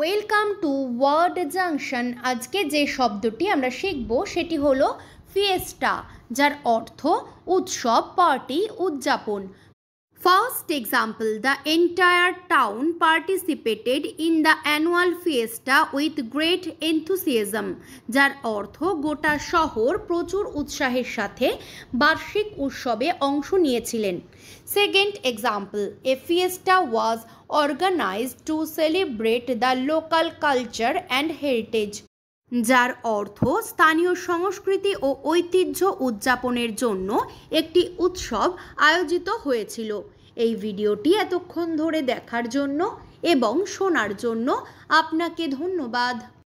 welcome to word junction আজকে যে শব্দটি আমরা শিখব সেটি হলো ফিয়েস্টা যার অর্থ উৎসব পার্টি উদযাপন First example, the entire town participated in the annual fiesta with great enthusiasm যার অর্থ গোটা শহর প্রচুর উৎসাহের সাথে বার্ষিক উৎসবে অংশ নিয়েছিলেন second example a fiesta was organized to celebrate the local culture and heritage যার অর্থ স্থানীয় সংস্কৃতি ও ঐতিহ্য উদযাপনের জন্য একটি উৎসব আয়োজিত হয়েছিল এই ভিডিওটি এতক্ষণ ধরে দেখার জন্য এবং শোনার জন্য আপনাকে ধন্যবাদ